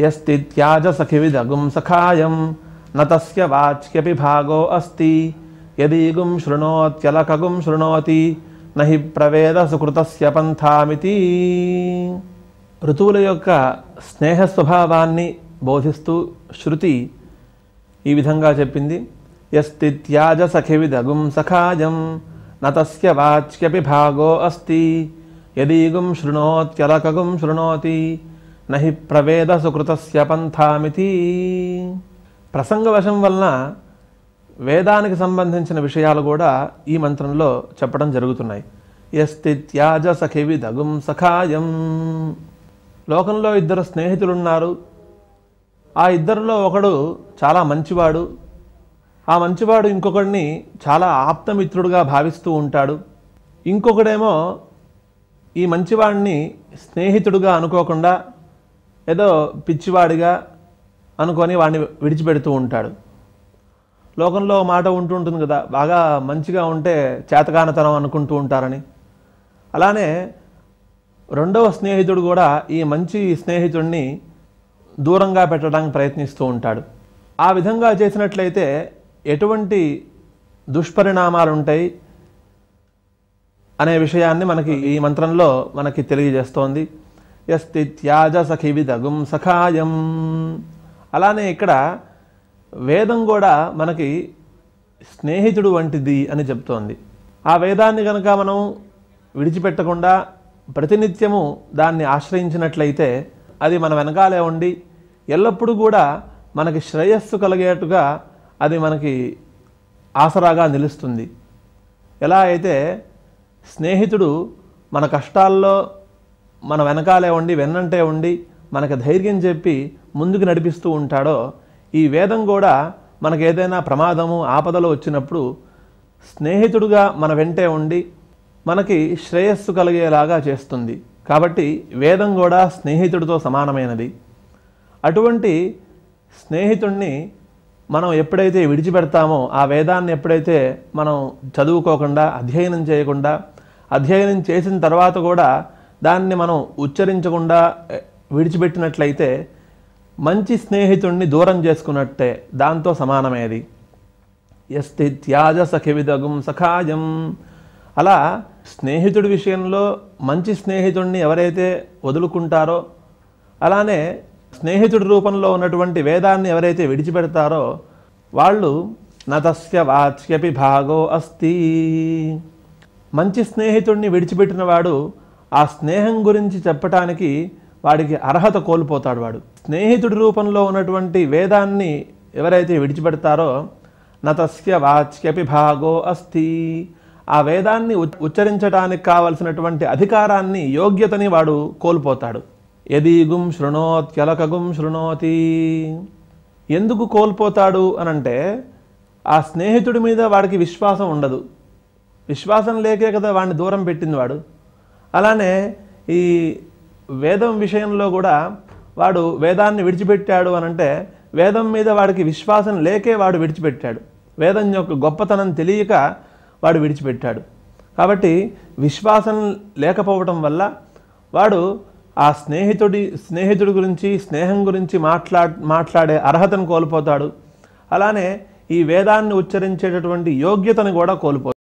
यस्तित्याज सखिविदगुं सखायं न तस्य वाच्यपि भागो अस्ति यदि गुं शृणोत्यलकगुं शृणोति न हि ప్రవేద సుకృతస్య పంథామితి ఋతువుల యొక్క స్నేహ స్వభావాన్ని బోధిస్తూ శృతి ఈ విధంగా చెప్పింది యస్తిత్యాజ సఖివిదగుం సఖాయం నతస్య వాచ్యపి భాగో అస్తి యదీగుం శృణోత్యలకగుం శృణోతి నహి ప్రవేద సుకృతస్య పంథామితి ప్రసంగవశం వలన వేదానికి సంబంధించిన విషయాలు కూడా ఈ మంత్రంలో చెప్పడం జరుగుతున్నాయి ఎస్తి త్యాజ సఖివి దగుం సఖాయం లోకంలో ఇద్దరు స్నేహితులున్నారు ఆ ఇద్దరిలో ఒకడు చాలా మంచివాడు ఆ మంచివాడు ఇంకొకడిని చాలా ఆప్తమిత్రుడుగా భావిస్తూ ఉంటాడు ఇంకొకడేమో ఈ మంచివాడిని స్నేహితుడుగా అనుకోకుండా ఏదో పిచ్చివాడిగా అనుకొని వాడిని విడిచిపెడుతూ ఉంటాడు లోకంలో మాట ఉంటూ ఉంటుంది కదా బాగా మంచిగా ఉంటే చేతకానతనం అనుకుంటూ ఉంటారని అలానే రెండవ స్నేహితుడు కూడా ఈ మంచి స్నేహితుడిని దూరంగా పెట్టడానికి ప్రయత్నిస్తూ ఉంటాడు ఆ విధంగా చేసినట్లయితే ఎటువంటి దుష్పరిణామాలు ఉంటాయి అనే విషయాన్ని మనకి ఈ మంత్రంలో మనకి తెలియజేస్తోంది ఎస్తి త్యాజ సఖి విదగుం సఖాయం అలానే ఇక్కడ వేదం కూడా మనకి స్నేహితుడు వంటిది అని చెప్తోంది ఆ వేదాన్ని కనుక మనం విడిచిపెట్టకుండా ప్రతినిత్యము దాన్ని ఆశ్రయించినట్లయితే అది మన వెనకాలే ఉండి ఎల్లప్పుడూ కూడా మనకి శ్రేయస్సు కలిగేట్టుగా అది మనకి ఆసరాగా నిలుస్తుంది ఎలా అయితే స్నేహితుడు మన కష్టాల్లో మన వెనకాలే ఉండి వెన్నంటే ఉండి మనకు ధైర్యం చెప్పి ముందుకు నడిపిస్తూ ఉంటాడో ఈ వేదం కూడా మనకు ఏదైనా ప్రమాదము ఆపదలు వచ్చినప్పుడు స్నేహితుడుగా మన వెంటే ఉండి మనకి శ్రేయస్సు కలిగేలాగా చేస్తుంది కాబట్టి వేదం కూడా స్నేహితుడితో సమానమైనది అటువంటి స్నేహితుణ్ణి మనం ఎప్పుడైతే విడిచిపెడతామో ఆ వేదాన్ని ఎప్పుడైతే మనం చదువుకోకుండా అధ్యయనం చేయకుండా అధ్యయనం చేసిన తర్వాత కూడా దాన్ని మనం ఉచ్చరించకుండా విడిచిపెట్టినట్లయితే మంచి స్నేహితుణ్ణి దూరం చేసుకున్నట్టే దాంతో సమానమేది ఎస్తి త్యాజ సఖివిదగుం సఖాయం అలా స్నేహితుడి విషయంలో మంచి స్నేహితుణ్ణి ఎవరైతే వదులుకుంటారో అలానే స్నేహితుడి రూపంలో ఉన్నటువంటి వేదాన్ని ఎవరైతే విడిచిపెడతారో వాళ్ళు నతస్య వాచ్యపి భాగో అస్తి మంచి స్నేహితుడిని విడిచిపెట్టినవాడు ఆ స్నేహం గురించి చెప్పటానికి వాడికి అర్హత కోల్పోతాడు వాడు స్నేహితుడి రూపంలో ఉన్నటువంటి వేదాన్ని ఎవరైతే విడిచిపెడతారో నతస్య వాచ్యపి భాగో అస్థి ఆ వేదాన్ని ఉచ్చరించడానికి కావలసినటువంటి అధికారాన్ని యోగ్యతని వాడు కోల్పోతాడు ఎదీగుం శృణోత్యలకగుం శృణోతి ఎందుకు కోల్పోతాడు అనంటే ఆ స్నేహితుడి మీద వాడికి విశ్వాసం ఉండదు విశ్వాసం లేకే కదా వాడిని దూరం పెట్టింది వాడు అలానే ఈ వేదం విషయంలో కూడా వాడు వేదాన్ని విడిచిపెట్టాడు అని అంటే వేదం మీద వాడికి విశ్వాసం లేకే వాడు విడిచిపెట్టాడు వేదం యొక్క గొప్పతనం తెలియక వాడు విడిచిపెట్టాడు కాబట్టి విశ్వాసం లేకపోవటం వల్ల వాడు ఆ స్నేహితుడి స్నేహితుడి గురించి స్నేహం గురించి మాట్లా మాట్లాడే అర్హతను కోల్పోతాడు అలానే ఈ వేదాన్ని ఉచ్చరించేటటువంటి యోగ్యతను కూడా కోల్పోతాడు